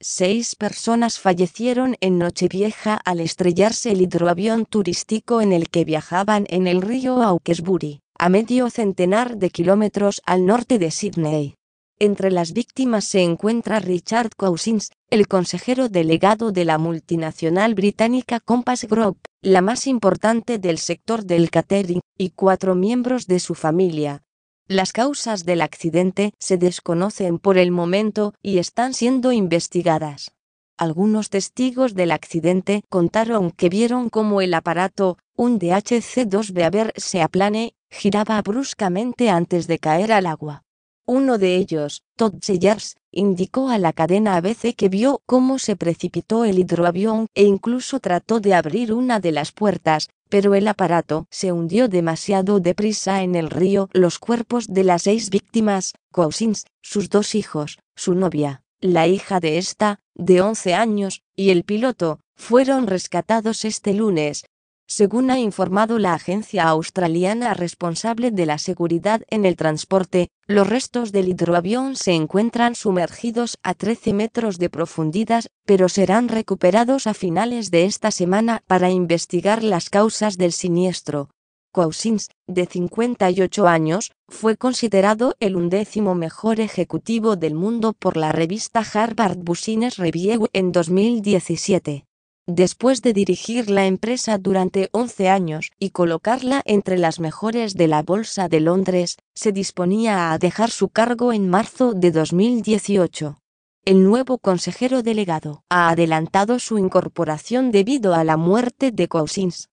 Seis personas fallecieron en Nochevieja al estrellarse el hidroavión turístico en el que viajaban en el río Hawkesbury, a medio centenar de kilómetros al norte de Sydney. Entre las víctimas se encuentra Richard Cousins, el consejero delegado de la multinacional británica Compass Group, la más importante del sector del catering, y cuatro miembros de su familia, las causas del accidente se desconocen por el momento y están siendo investigadas. Algunos testigos del accidente contaron que vieron cómo el aparato, un DHC-2 Beaver aplane, giraba bruscamente antes de caer al agua. Uno de ellos, Todd Sellers, indicó a la cadena ABC que vio cómo se precipitó el hidroavión e incluso trató de abrir una de las puertas, pero el aparato se hundió demasiado deprisa en el río. Los cuerpos de las seis víctimas, Cousins, sus dos hijos, su novia, la hija de esta, de 11 años, y el piloto, fueron rescatados este lunes, según ha informado la agencia australiana responsable de la seguridad en el transporte, los restos del hidroavión se encuentran sumergidos a 13 metros de profundidad, pero serán recuperados a finales de esta semana para investigar las causas del siniestro. Cousins, de 58 años, fue considerado el undécimo mejor ejecutivo del mundo por la revista Harvard Business Review en 2017 después de dirigir la empresa durante 11 años y colocarla entre las mejores de la Bolsa de Londres, se disponía a dejar su cargo en marzo de 2018. El nuevo consejero delegado ha adelantado su incorporación debido a la muerte de Cousins.